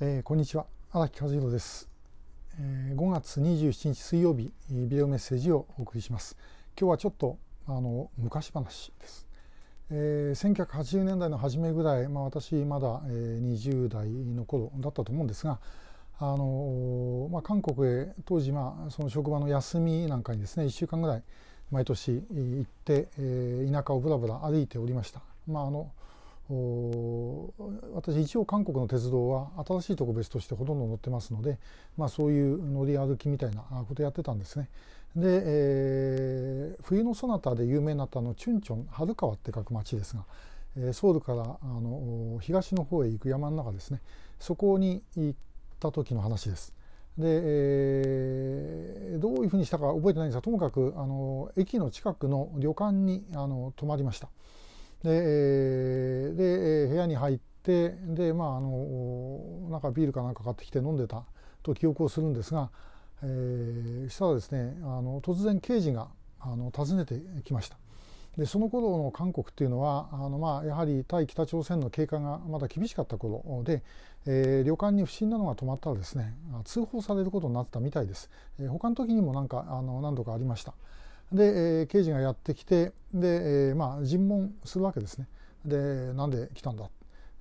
えー、こんにちは荒木和弘です、えー、5月27日水曜日ビデオメッセージをお送りします今日はちょっとあの昔話です、えー、1980年代の初めぐらい、まあ、私まだ、えー、20代の頃だったと思うんですがあのー、まあ、韓国へ当時、まあ、その職場の休みなんかにですね1週間ぐらい毎年行って、えー、田舎をぶらぶら歩いておりました、まあ、あの私一応韓国の鉄道は新しいとこ別としてほとんど乗ってますので、まあ、そういう乗り歩きみたいなことやってたんですね。で、えー、冬のそなたで有名になったのチュンチョン春川って書く町ですが、えソウルからあの東の方へ行く山の中ですねそこに行った時の話です。で、えー、どういうふうにしたか覚えてないんですがともかくあの駅の近くの旅館にあの泊まりました。でで部屋に入ってで、まあ、あのなんかビールかなんか買ってきて飲んでたと記憶をするんですが、えー、したらですねあの突然刑事があの訪ねてきました。でその頃の韓国っていうのはあの、まあ、やはり対北朝鮮の警戒がまだ厳しかった頃で、えー、旅館に不審なのが泊まったらですね通報されることになってたみたいです、えー、他の時にもなんかあの何度かありました。で、えー、刑事がやってきてで、えー、まあ、尋問するわけですね。でなんで来たんだ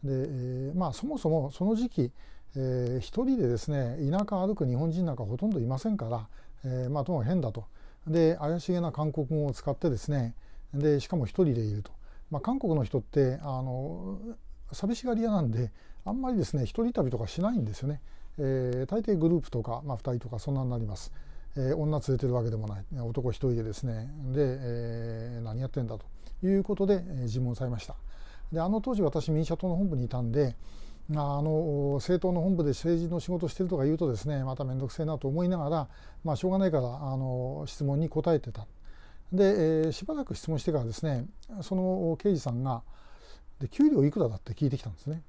で、えー、まあ、そもそもその時期、えー、一人でですね田舎歩く日本人なんかほとんどいませんから、えー、まあ、とも変だとで怪しげな韓国語を使ってですねでしかも一人でいると、まあ、韓国の人ってあの寂しがり屋なんであんまりですね一人旅とかしないんですよね、えー、大抵グループとか、まあ、2人とかそんなになります。えー、女連れてるわけでもない男一人でですねで、えー、何やってんだということで、えー、尋問されましたであの当時私民社党の本部にいたんであの政党の本部で政治の仕事してるとか言うとですねまた面倒くせえなと思いながら、まあ、しょうがないからあの質問に答えてたで、えー、しばらく質問してからですねその刑事さんがで給料いくらだって聞いてきたんですね。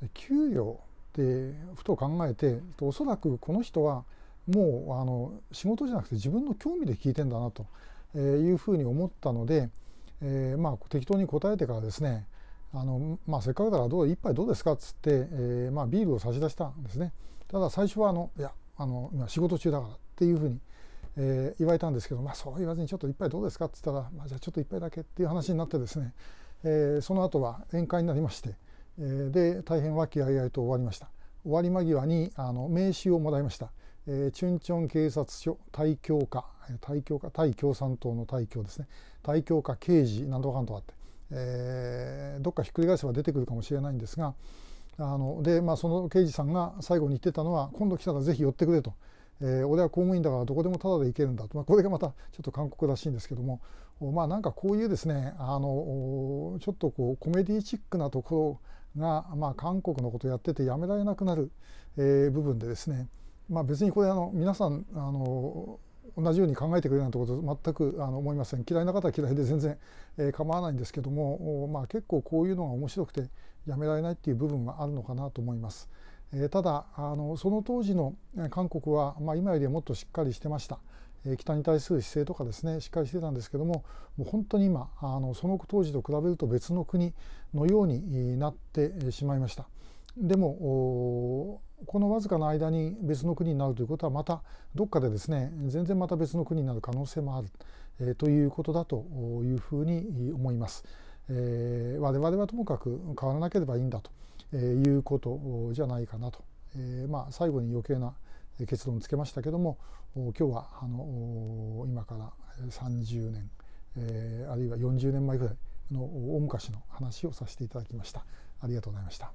で給料ってふと考えておそらくこの人はもうあの仕事じゃなくて自分の興味で聞いてんだなというふうに思ったので、えー、まあ適当に答えてからですねあの、まあ、せっかくだからどう一杯どうですかっつって、えー、まあ、ビールを差し出したんですねただ最初はあのいやあの今仕事中だからっていうふうに、えー、言われたんですけど、まあ、そう言わずにちょっと一杯どうですかっつったら、まあ、じゃあちょっと一杯だけっていう話になってですね、えー、その後は宴会になりまして、えー、で大変和気あいあいと終わりました終わり間際にあの名刺をもらいましたえチュンチョン警察署対共課対共科対共産党の対共ですね対共科刑事なんとかんとかって、えー、どっかひっくり返せば出てくるかもしれないんですがあので、まあ、その刑事さんが最後に言ってたのは今度来たらぜひ寄ってくれと。えー、俺は公務員だからどこでもタダで行けるんだと、まあ、これがまたちょっと韓国らしいんですけどもまあなんかこういうですねあのちょっとこうコメディチックなところが、まあ、韓国のことをやっててやめられなくなる、えー、部分でですねまあ、別にこれあの皆さんあの同じように考えてくれなんてこと全くあの思いません嫌いな方は嫌いで全然、えー、構わないんですけども、まあ、結構こういうのが面白くてやめられないっていう部分があるのかなと思います。えー、ただあのその当時の韓国は、まあ、今よりもっとしっかりしてました。北に対する姿勢とかですねしっかりしてたんですけどももう本当に今あのその当時と比べると別の国のようになってしまいました。でもこのわずかな間に別の国になるということはまたどっかでですね全然また別の国になる可能性もある、えということだというふうに思います。えー、我々はともかく変わらなければいいんだということじゃないかなと、えー、まあ、最後に余計な結論つけましたけども今日はあの今から30年、えー、あるいは40年前ぐらいの大昔の話をさせていただきました。ありがとうございました。